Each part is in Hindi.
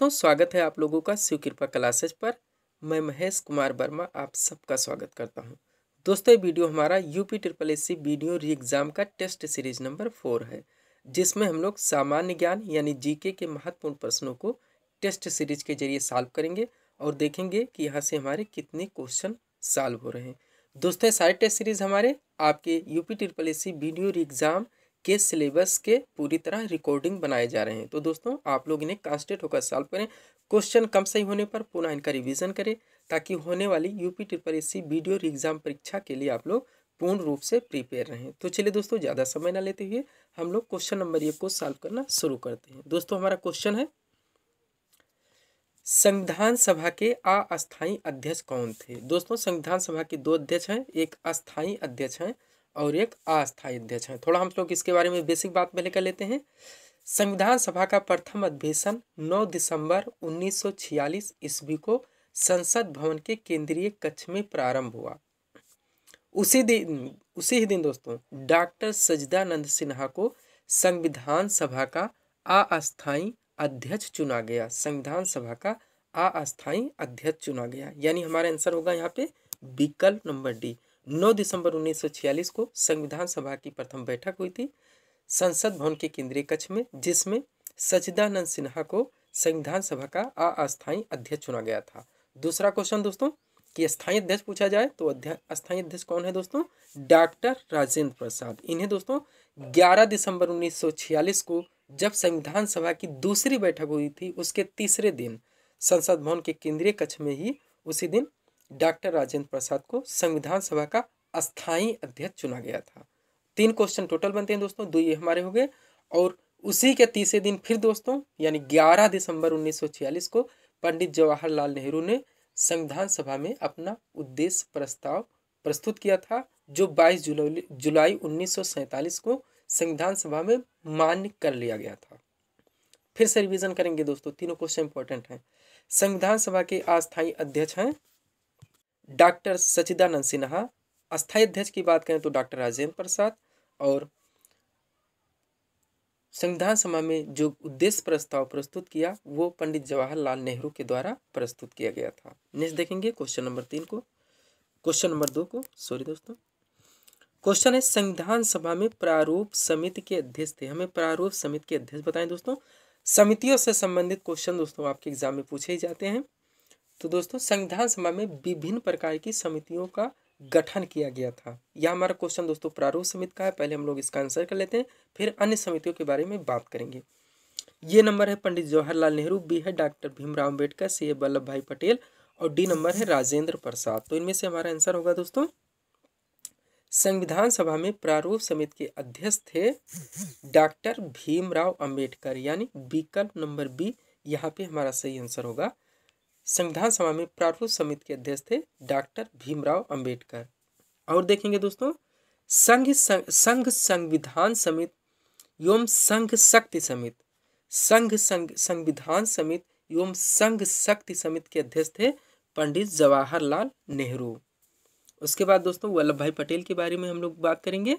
दोस्तों स्वागत है आप लोगों का शिव कृपा क्लासेज पर मैं महेश कुमार वर्मा आप सबका स्वागत करता हूं दोस्तों ये वीडियो हमारा UP triple S C video re exam का टेस्ट सीरीज नंबर फोर है जिसमें हम लोग सामान्य ज्ञान यानी जीके के महत्वपूर्ण प्रश्नों को टेस्ट सीरीज के जरिए सॉल्व करेंगे और देखेंगे कि यहाँ से हमारे कितने क्वेश्चन सॉल्व हो रहे हैं दोस्तों सारे टेस्ट सीरीज हमारे आपके UP triple S C video re exam के सिलेबस के पूरी तरह रिकॉर्डिंग बनाए जा रहे हैं तो दोस्तों आप लोग इन्हें कांस्टेंट होकर सॉल्व करें क्वेश्चन कम सही होने पर पुनः इनका रिवीजन करें ताकि होने वाली UP triple S C video exam परीक्षा के लिए आप लोग पूर्ण रूप से प्रिपेयर रहें तो चलिए दोस्तों ज़्यादा समय ना लेते हुए हम लोग क्वेश्चन नंबर एक को सॉल्व करना शुरू करते हैं दोस्तों हमारा क्वेश्चन है संविधान सभा के अस्थाई अध्यक्ष कौन थे दोस्तों संविधान सभा के दो अध्यक्ष हैं एक अस्थायी अध्यक्ष हैं और एक अस्थायी अध्यक्ष हैं थोड़ा हम लोग इसके बारे में बेसिक बात पहले कर लेते हैं संविधान सभा का प्रथम अधिवेशन 9 दिसंबर 1946 ईस्वी को संसद भवन के केंद्रीय कक्ष में प्रारंभ हुआ उसी दिन उसी ही दिन दोस्तों डॉक्टर सजदानंद सिन्हा को संविधान सभा का अस्थायी अध्यक्ष चुना गया संविधान सभा का अस्थायी अध्यक्ष चुना गया यानी हमारा आंसर होगा यहाँ पे विकल्प नंबर डी 9 दिसंबर 1946 को संविधान सभा की प्रथम बैठक हुई थी संसद भवन के केंद्रीय कक्ष में जिसमें सचिदानंद सिन्हा को संविधान सभा का अस्थायी अध्यक्ष चुना गया था दूसरा क्वेश्चन दोस्तों कि स्थायी अध्यक्ष पूछा जाए तो अस्थायी अध्यक्ष कौन है दोस्तों डॉक्टर राजेंद्र प्रसाद इन्हें दोस्तों 11 दिसंबर 1946 को जब संविधान सभा की दूसरी बैठक हुई थी उसके तीसरे दिन संसद भवन के केंद्रीय कक्ष में ही उसी दिन डॉक्टर राजेंद्र प्रसाद को संविधान सभा का अस्थायी अध्यक्ष चुना गया था तीन क्वेश्चन टोटल बनते हैं दोस्तों दो ये हमारे हो गए और उसी के तीसरे दिन फिर दोस्तों यानी 11 दिसंबर 1946 को पंडित जवाहरलाल नेहरू ने संविधान सभा में अपना उद्देश्य प्रस्ताव प्रस्तुत किया था जो 22 जुलाई जुलाई उन्नीस को संविधान सभा में मान्य कर लिया गया था फिर से रिविजन करेंगे दोस्तों तीनों क्वेश्चन इंपॉर्टेंट हैं संविधान सभा के अस्थायी अध्यक्ष हैं डॉक्टर सचिदानंद सिन्हा अस्थायी अध्यक्ष की बात करें तो डॉक्टर राजेंद्र प्रसाद और संविधान सभा में जो उद्देश्य प्रस्ताव प्रस्तुत किया वो पंडित जवाहरलाल नेहरू के द्वारा प्रस्तुत किया गया था नेक्स्ट देखेंगे क्वेश्चन नंबर तीन को क्वेश्चन नंबर दो को सॉरी दोस्तों क्वेश्चन है संविधान सभा में प्रारूप समिति के अध्यक्ष थे हमें प्रारूप समिति के अध्यक्ष बताएं दोस्तों समितियों से संबंधित क्वेश्चन दोस्तों आपके एग्जाम में पूछे ही जाते हैं तो दोस्तों संविधान सभा में विभिन्न प्रकार की समितियों का गठन किया गया था यह हमारा क्वेश्चन दोस्तों प्रारूप समिति का है पहले हम लोग इसका आंसर कर लेते हैं फिर अन्य समितियों के बारे में बात करेंगे ये नंबर है पंडित जवाहरलाल नेहरू बी है डॉक्टर भीमराव अम्बेडकर सी है वल्लभ भाई पटेल और डी नंबर है राजेंद्र प्रसाद तो इनमें से हमारा आंसर होगा दोस्तों संविधान सभा में प्रारूप समिति के अध्यक्ष थे डॉक्टर भीमराव अम्बेडकर यानी विकल्प नंबर बी यहाँ पे हमारा सही आंसर होगा संविधान सभा में प्रारूप समिति के अध्यक्ष थे डॉक्टर भीमराव अंबेडकर और देखेंगे दोस्तों संघ संघ संविधान समिति एवं संघ शक्ति समिति संघ संविधान समिति एवं संघ शक्ति समिति के अध्यक्ष थे पंडित जवाहरलाल नेहरू उसके बाद दोस्तों वल्लभ भाई पटेल के बारे में हम लोग बात करेंगे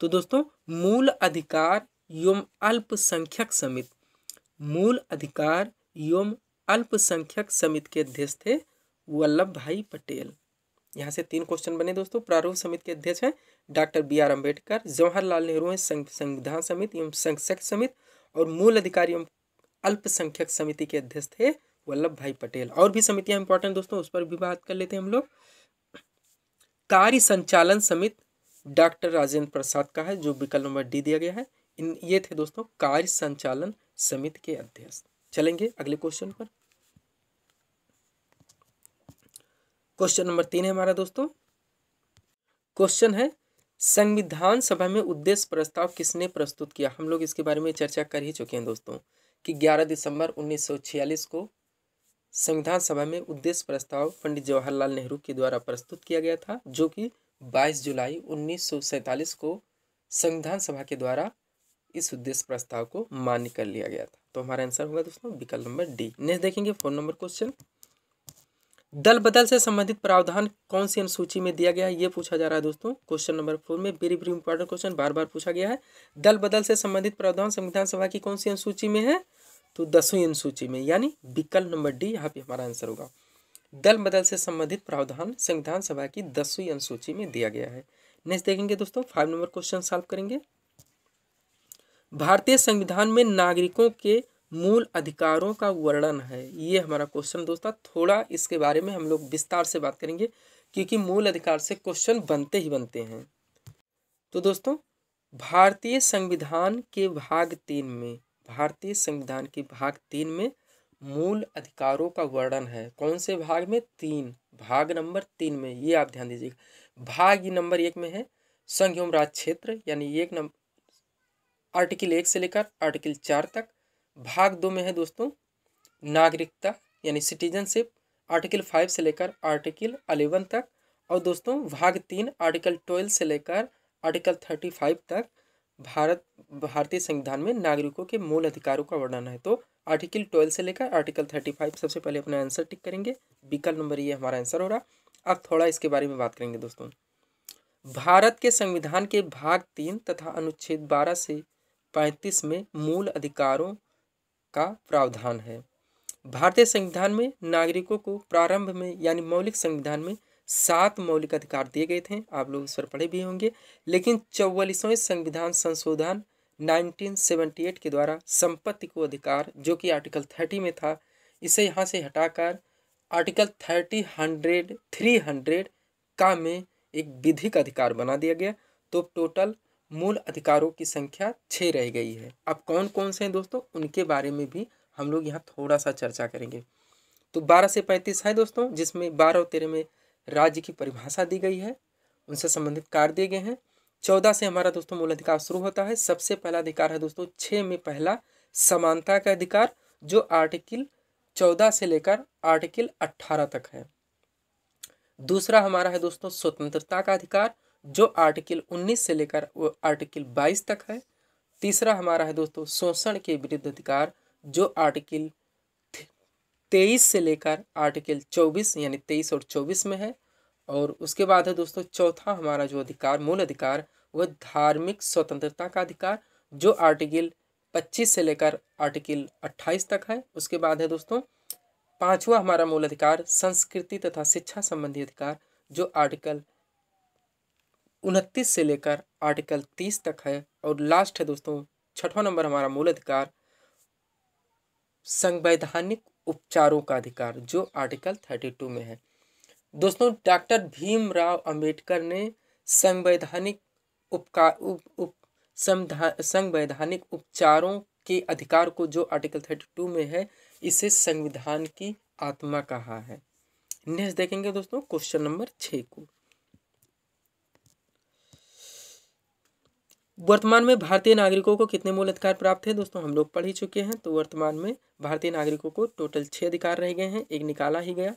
तो दोस्तों मूल अधिकार एवं अल्पसंख्यक समिति मूल अधिकार एवं अल्पसंख्यक समिति के अध्यक्ष थे वल्लभ भाई पटेल यहाँ से तीन क्वेश्चन बने दोस्तों प्रारूप समिति के अध्यक्ष हैं doctor B R Ambedkar Jawaharlal Nehru हैं संविधान समिति एवं संसद समिति और मूल अधिकारी एवं अल्पसंख्यक समिति के अध्यक्ष थे वल्लभ भाई पटेल और भी समितियाँ इंपॉर्टेंट दोस्तों उस पर भी बात कर लेते हैं हम लोग कार्य संचालन समिति डॉक्टर राजेंद्र प्रसाद का है जो विकल्प नंबर डी दिया गया है इन ये थे दोस्तों कार्य संचालन समिति के अध्यक्ष चलेंगे अगले क्वेश्चन पर क्वेश्चन नंबर तीन है हमारा दोस्तों क्वेश्चन है संविधान सभा में उद्देश्य प्रस्ताव किसने प्रस्तुत किया हम लोग इसके बारे में चर्चा कर ही चुके हैं दोस्तों कि 11 दिसंबर 1946 को संविधान सभा में उद्देश्य प्रस्ताव पंडित जवाहरलाल नेहरू के द्वारा प्रस्तुत किया गया था जो कि 22 जुलाई 1947 को संविधान सभा के द्वारा इस उद्देश्य प्रस्ताव को मान्य कर लिया गया था तो हमारा आंसर होगा दोस्तों विकल्प नंबर डी नेक्स्ट देखेंगे फोन नंबर क्वेश्चन दल बदल से संबंधित प्रावधान कौन सी अनुसूची में दिया गया है ये पूछा जा रहा है दोस्तों क्वेश्चन नंबर फोर में वेरी वेरी इंपॉर्टेंट क्वेश्चन बार बार पूछा गया है दल बदल से संबंधित प्रावधान संविधान सभा की कौन सी अनुसूची में है तो दसवीं अनुसूची में यानी विकल्प नंबर डी यहाँ पे हमारा आंसर होगा दल बदल से संबंधित प्रावधान संविधान सभा की दसवीं अनुसूची में दिया गया है नेक्स्ट देखेंगे दोस्तों फाइव नंबर क्वेश्चन सॉल्व करेंगे भारतीय संविधान में नागरिकों के मूल अधिकारों का वर्णन है ये हमारा क्वेश्चन दोस्तों थोड़ा इसके बारे में हम लोग विस्तार से बात करेंगे क्योंकि मूल अधिकार से क्वेश्चन बनते ही बनते हैं तो दोस्तों भारतीय संविधान के भाग तीन में भारतीय संविधान के भाग तीन में मूल अधिकारों का वर्णन है कौन से भाग में तीन भाग नंबर तीन में ये आप ध्यान दीजिएगा भाग नंबर एक में है संघ एवं राज्य क्षेत्र यानी एक नंबर आर्टिकल एक से लेकर आर्टिकल चार तक भाग दो में है दोस्तों नागरिकता यानी सिटीजनशिप आर्टिकल फाइव से लेकर आर्टिकल अलेवन तक और दोस्तों भाग तीन आर्टिकल ट्वेल्व से लेकर आर्टिकल थर्टी फाइव तक भारत भारतीय संविधान में नागरिकों के मूल अधिकारों का वर्णन है तो आर्टिकल ट्वेल्व से लेकर आर्टिकल थर्टी फाइव सबसे पहले अपना आंसर टिक करेंगे विकल्प नंबर ये हमारा आंसर हो रहा अब थोड़ा इसके बारे में बात करेंगे दोस्तों भारत के संविधान के भाग तीन तथा अनुच्छेद बारह से पैंतीस में मूल अधिकारों का प्रावधान है भारतीय संविधान में नागरिकों को प्रारंभ में यानी मौलिक संविधान में सात मौलिक अधिकार दिए गए थे आप लोग इस पर पढ़े भी होंगे लेकिन चौवालीसवें संविधान संशोधन 1978 के द्वारा संपत्ति को अधिकार जो कि आर्टिकल थर्टी में था इसे यहाँ से हटाकर article thirty hundred three hundred का में एक विधिक अधिकार बना दिया गया तो टोटल मूल अधिकारों की संख्या छः रह गई है अब कौन कौन से हैं दोस्तों उनके बारे में भी हम लोग यहाँ थोड़ा सा चर्चा करेंगे तो बारह से पैंतीस है दोस्तों जिसमें बारह और तेरह में राज्य की परिभाषा दी गई है उनसे संबंधित कार्य दिए गए हैं चौदह से हमारा दोस्तों मूल अधिकार शुरू होता है सबसे पहला अधिकार है दोस्तों छः में पहला समानता का अधिकार जो आर्टिकल चौदह से लेकर आर्टिकल अट्ठारह तक है दूसरा हमारा है दोस्तों स्वतंत्रता का अधिकार जो आर्टिकल 19 से लेकर वो आर्टिकल 22 तक है तीसरा हमारा है दोस्तों शोषण के विरुद्ध अधिकार जो आर्टिकल तेईस से लेकर आर्टिकल चौबीस यानी तेईस और चौबीस में है और उसके बाद है दोस्तों चौथा हमारा जो अधिकार मूल अधिकार वह धार्मिक स्वतंत्रता का अधिकार जो आर्टिकल पच्चीस से लेकर आर्टिकल अट्ठाईस तक है उसके बाद है दोस्तों पांचवा हमारा मूल अधिकार संस्कृति तथा शिक्षा संबंधी अधिकार जो आर्टिकल उनतीस से लेकर आर्टिकल तीस तक है और लास्ट है दोस्तों छठवां नंबर हमारा मूल अधिकार संवैधानिक उपचारों का अधिकार जो आर्टिकल थर्टी टू में है दोस्तों डॉक्टर भीमराव अंबेडकर ने संवैधानिक उपकार उप, उप संवैधानिक उपचारों के अधिकार को जो आर्टिकल थर्टी टू में है इसे संविधान की आत्मा कहा है नेक्स्ट देखेंगे दोस्तों क्वेश्चन नंबर छः को वर्तमान में भारतीय नागरिकों को कितने मूल अधिकार प्राप्त है दोस्तों हम लोग पढ़ ही चुके हैं तो वर्तमान में भारतीय नागरिकों को टोटल छः अधिकार रह गए हैं एक निकाला ही गया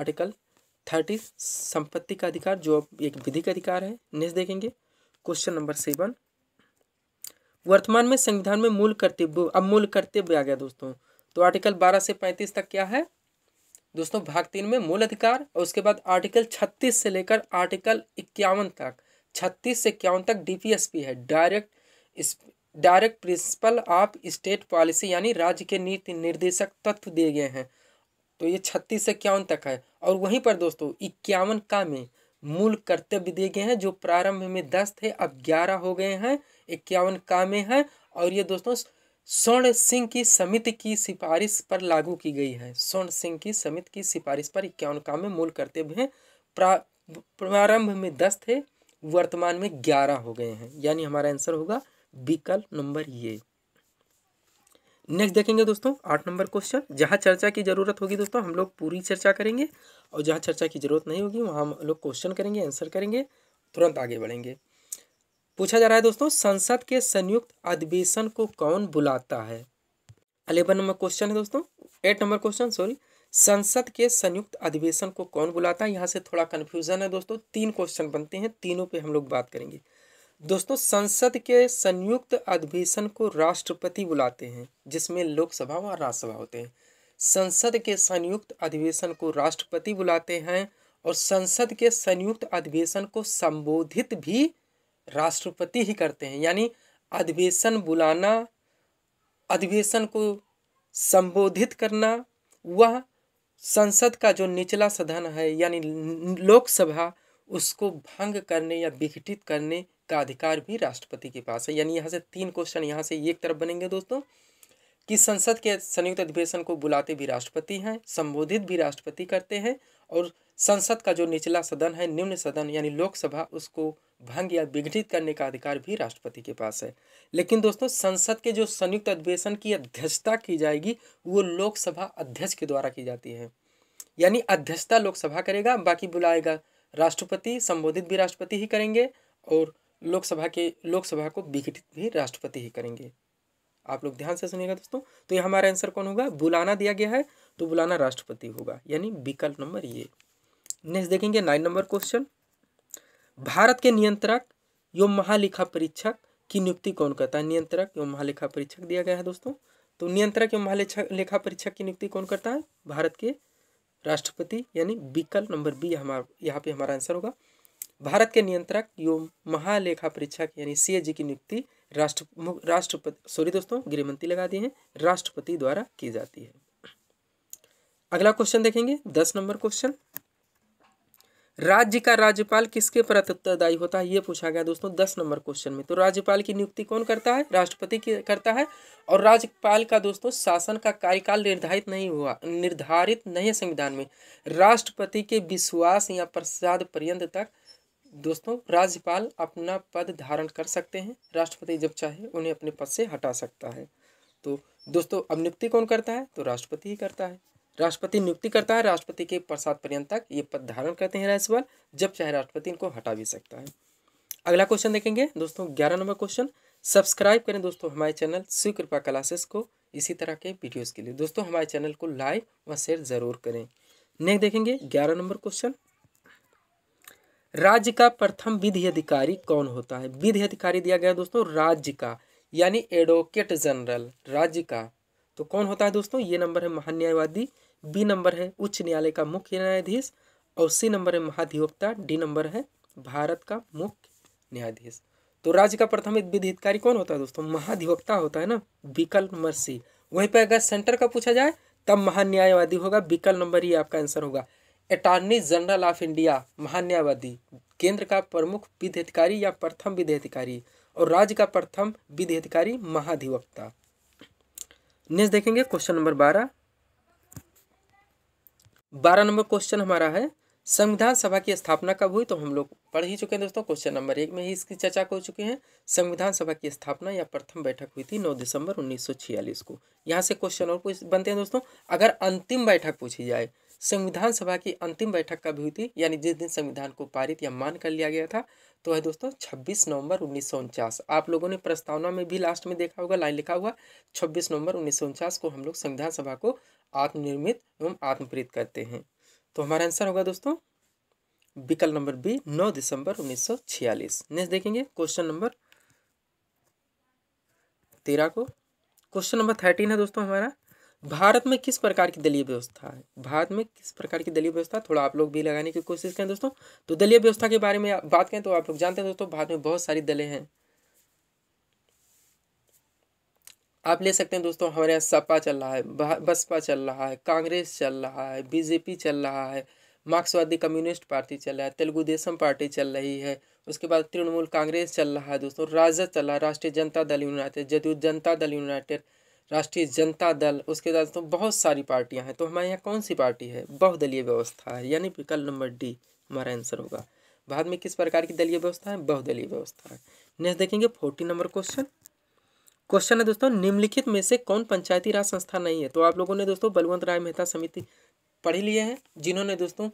आर्टिकल थर्टी संपत्ति का अधिकार जो अब एक विधि का अधिकार है नेक्स्ट देखेंगे क्वेश्चन नंबर सेवन वर्तमान में संविधान में मूल कर्तव्य अब मूल कर्तव्य आ गया दोस्तों तो आर्टिकल बारह से पैंतीस तक क्या है दोस्तों भाग तीन में मूल अधिकार और उसके बाद आर्टिकल छत्तीस से लेकर आर्टिकल इक्यावन तक छत्तीस से इक्यावन तक डीपीएसपी है डायरेक्ट इस direct principle of state policy यानी राज्य के नीति निर्देशक तत्व दिए गए हैं तो ये छत्तीस से इक्यावन तक है और वहीं पर दोस्तों इक्यावन का में मूल कर्तव्य दिए गए हैं जो प्रारंभ में दस थे अब ग्यारह हो गए हैं इक्यावन का में है और ये दोस्तों स्वर्ण सिंह की समिति की सिफारिश पर लागू की गई है स्वर्ण सिंह की समिति की सिफारिश पर इक्यावन का में मूल कर्तव्य हैं प्रारंभ में दस थे वर्तमान में ग्यारह हो गए हैं यानी हमारा आंसर होगा विकल्प नंबर ये नेक्स्ट देखेंगे दोस्तों आठ नंबर क्वेश्चन जहाँ चर्चा की ज़रूरत होगी दोस्तों हम लोग पूरी चर्चा करेंगे और जहाँ चर्चा की ज़रूरत नहीं होगी वहाँ हम लोग क्वेश्चन करेंगे आंसर करेंगे तुरंत आगे बढ़ेंगे पूछा जा रहा है दोस्तों संसद के संयुक्त अधिवेशन को कौन बुलाता है अलेवन नंबर क्वेश्चन है दोस्तों एट नंबर क्वेश्चन सॉरी संसद के संयुक्त अधिवेशन को कौन बुलाता है यहाँ से थोड़ा कन्फ्यूज़न है दोस्तों तीन क्वेश्चन बनते हैं तीनों पे हम लोग बात करेंगे दोस्तों संसद के संयुक्त अधिवेशन को राष्ट्रपति बुलाते हैं जिसमें लोकसभा व राज्यसभा होते हैं संसद के संयुक्त अधिवेशन को राष्ट्रपति बुलाते हैं और संसद के संयुक्त अधिवेशन को संबोधित भी राष्ट्रपति ही करते हैं यानी अधिवेशन बुलाना अधिवेशन को संबोधित करना वह संसद का जो निचला सदन है यानी लोकसभा उसको भंग करने या विघटित करने का अधिकार भी राष्ट्रपति के पास है यानी यहाँ से तीन क्वेश्चन यहाँ से एक तरफ बनेंगे दोस्तों कि संसद के संयुक्त अधिवेशन को बुलाते भी राष्ट्रपति हैं संबोधित भी राष्ट्रपति करते हैं और संसद का जो निचला सदन है निम्न सदन यानी लोकसभा उसको भंग या विघटित करने का अधिकार भी राष्ट्रपति के पास है लेकिन दोस्तों संसद के जो संयुक्त अधिवेशन की अध्यक्षता की जाएगी वो लोकसभा अध्यक्ष के द्वारा की जाती है यानी अध्यक्षता लोकसभा करेगा बाकी बुलाएगा राष्ट्रपति संबोधित भी राष्ट्रपति ही करेंगे और लोकसभा के लोकसभा को विघटित भी राष्ट्रपति ही करेंगे आप लोग ध्यान से सुनिएगा दोस्तों तो यहाँ हमारा आंसर कौन होगा बुलाना दिया गया है तो बुलाना राष्ट्रपति होगा यानी विकल्प नंबर ये नेक्स्ट देखेंगे नाइन नंबर क्वेश्चन भारत के नियंत्रक एवं महालेखा परीक्षक की नियुक्ति कौन करता है नियंत्रक एवं महालेखा परीक्षक दिया गया है दोस्तों तो नियंत्रक एवं महालेखा परीक्षक की नियुक्ति कौन करता है भारत के राष्ट्रपति यानी विकल्प नंबर बी हमारा यहाँ पे हमारा आंसर होगा भारत के नियंत्रक एवं महालेखा परीक्षक यानी सी की नियुक्ति राष्ट्र राष्ट्रपति सॉरी दोस्तों गृहमंत्री लगा दिए हैं राष्ट्रपति द्वारा की जाती है अगला क्वेश्चन देखेंगे दस नंबर क्वेश्चन राज्य का राज्यपाल किसके प्रति उत्तरदायी होता है ये पूछा गया दोस्तों दस नंबर क्वेश्चन में तो राज्यपाल की नियुक्ति कौन करता है राष्ट्रपति की करता है और राज्यपाल का दोस्तों शासन का कार्यकाल निर्धारित नहीं हुआ निर्धारित नहीं है संविधान में राष्ट्रपति के विश्वास या प्रसाद पर्यंत तक दोस्तों राज्यपाल अपना पद धारण कर सकते हैं राष्ट्रपति जब चाहे उन्हें अपने पद से हटा सकता है तो दोस्तों अब नियुक्ति कौन करता है तो राष्ट्रपति ही करता है राष्ट्रपति नियुक्ति करता है राष्ट्रपति के प्रसाद पर्यंत तक ये पद धारण करते हैं राज्यपाल जब चाहे राष्ट्रपति इनको हटा भी सकता है अगला क्वेश्चन देखेंगे दोस्तों ग्यारह नंबर क्वेश्चन सब्सक्राइब करें दोस्तों हमारे चैनल शिव कृपा क्लासेस को इसी तरह के वीडियोज़ के लिए दोस्तों हमारे चैनल को लाइक व शेयर ज़रूर करें नेक्स्ट देखेंगे ग्यारह नंबर क्वेश्चन राज्य का प्रथम विधि अधिकारी कौन होता है विधि अधिकारी दिया गया दोस्तों राज्य का यानी एडवोकेट जनरल राज्य का तो कौन होता है दोस्तों ये नंबर है महान्यायवादी बी नंबर है उच्च न्यायालय का मुख्य न्यायाधीश और सी नंबर है महाधिवक्ता डी नंबर है भारत का मुख्य न्यायाधीश तो राज्य का प्रथम विधि अधिकारी कौन होता है दोस्तों महाधिवक्ता होता है ना विकल्प नंबर वहीं पर अगर सेंटर का पूछा जाए तब महान्यायवादी होगा विकल्प नंबर ही e आपका आंसर होगा अटॉर्नी जनरल ऑफ इंडिया महान्यायवादी केंद्र का प्रमुख विधि अधिकारी या प्रथम विधि अधिकारी और राज्य का प्रथम विधि अधिकारी महाधिवक्ता नेक्स्ट देखेंगे क्वेश्चन नंबर बारह बारह नंबर क्वेश्चन हमारा है संविधान सभा की स्थापना कब हुई तो हम लोग पढ़ ही चुके हैं दोस्तों क्वेश्चन नंबर एक में ही इसकी चर्चा कर चुके हैं संविधान सभा की स्थापना या प्रथम बैठक हुई थी 9 दिसंबर 1946 को यहाँ से क्वेश्चन और पूछ बनते हैं दोस्तों अगर अंतिम बैठक पूछी जाए संविधान सभा की अंतिम बैठक कब हुई थी यानी जिस दिन संविधान को पारित या मान कर लिया गया था तो है दोस्तों 26 नवंबर उन्नीस आप लोगों ने प्रस्तावना में भी लास्ट में देखा होगा लाइन लिखा हुआ 26 नवंबर उन्नीस को हम लोग संविधान सभा को आत्मनिर्मित एवं आत्मप्रेरित करते हैं तो हमारा आंसर होगा दोस्तों विकल्प नंबर बी नौ दिसंबर उन्नीस नेक्स्ट देखेंगे क्वेश्चन नंबर तेरह को क्वेश्चन नंबर थर्टीन है दोस्तों हमारा भारत में किस प्रकार की दलीय व्यवस्था है भारत में किस प्रकार की दलीय व्यवस्था थोड़ा आप लोग भी लगाने की कोशिश करें दोस्तों तो दलीय व्यवस्था के बारे में बात करें तो आप लोग जानते हैं दोस्तों भारत में बहुत सारी दलें हैं आप ले सकते हैं दोस्तों हमारे यहाँ सपा चल रहा है बसपा चल रहा है कांग्रेस चल रहा है बीजेपी चल रहा है मार्क्सवादी कम्युनिस्ट पार्टी चल रहा है तेलुगु देशम पार्टी चल रही है उसके बाद तृणमूल कांग्रेस चल रहा है दोस्तों राजद चल रहा है राष्ट्रीय जनता दल यूनाइटेड जदयू जनता दल यूनाइटेड राष्ट्रीय जनता दल उसके बाद तो बहुत सारी पार्टियां हैं तो हमारे यहाँ कौन सी पार्टी है बहुदलीय व्यवस्था है यानी विकल्प नंबर डी हमारा आंसर होगा बाद में किस प्रकार की दलीय व्यवस्था है बहुदलीय व्यवस्था है नेक्स्ट देखेंगे फोर्टी नंबर क्वेश्चन क्वेश्चन है दोस्तों निम्नलिखित में से कौन पंचायती राज संस्था नहीं है तो आप लोगों ने दोस्तों बलवंत राय मेहता समिति पढ़ी लिए हैं जिन्होंने दोस्तों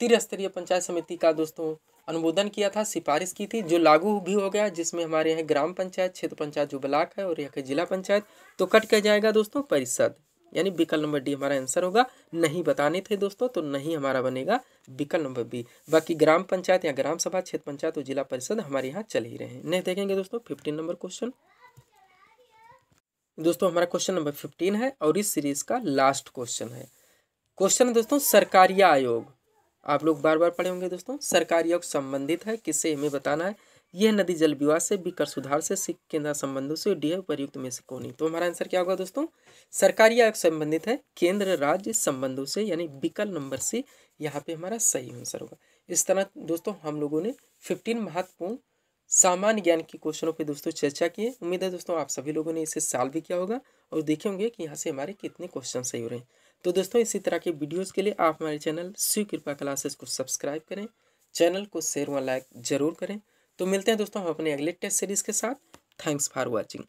त्रिस्तरीय पंचायत समिति का दोस्तों अनुमोदन किया था सिफारिश की थी जो लागू भी हो गया जिसमें हमारे यहाँ ग्राम पंचायत क्षेत्र पंचायत जो ब्लाक है और यहाँ के जिला पंचायत तो कट के जाएगा दोस्तों परिषद यानी विकल्प नंबर डी हमारा आंसर होगा नहीं बताने थे दोस्तों तो नहीं हमारा बनेगा विकल्प नंबर बी बाकी ग्राम पंचायत या ग्राम सभा क्षेत्र पंचायत और जिला परिषद हमारे यहाँ चल ही रहे हैं देखेंगे दोस्तों फिफ्टीन नंबर क्वेश्चन दोस्तों हमारा क्वेश्चन नंबर फिफ्टीन है और इस सीरीज का लास्ट क्वेश्चन है क्वेश्चन दोस्तों सरकारिया आयोग आप लोग बार बार पढ़े होंगे दोस्तों सरकारी योग संबंधित है किससे हमें बताना है यह नदी जल विवाद से बिकर सुधार से सिख केंद्र संबंधों से डी है उपयुक्त में से कौन है तो हमारा आंसर क्या होगा दोस्तों सरकारी आयोग संबंधित है केंद्र राज्य संबंधों से यानी बिकल नंबर से यहाँ पे हमारा सही आंसर होगा इस तरह दोस्तों हम लोगों ने फिफ्टीन महत्वपूर्ण सामान्य ज्ञान के क्वेश्चनों पे दोस्तों चर्चा की है उम्मीद है दोस्तों आप सभी लोगों ने इसे साल भी किया होगा और देखे होंगे कि यहाँ से हमारे कितने क्वेश्चन सही हो रहे हैं तो दोस्तों इसी तरह के वीडियोस के लिए आप हमारे चैनल शिव कृपा क्लासेस को सब्सक्राइब करें चैनल को शेयर व लाइक जरूर करें तो मिलते हैं दोस्तों हम अपने अगले टेस्ट सीरीज़ के साथ थैंक्स फॉर वॉचिंग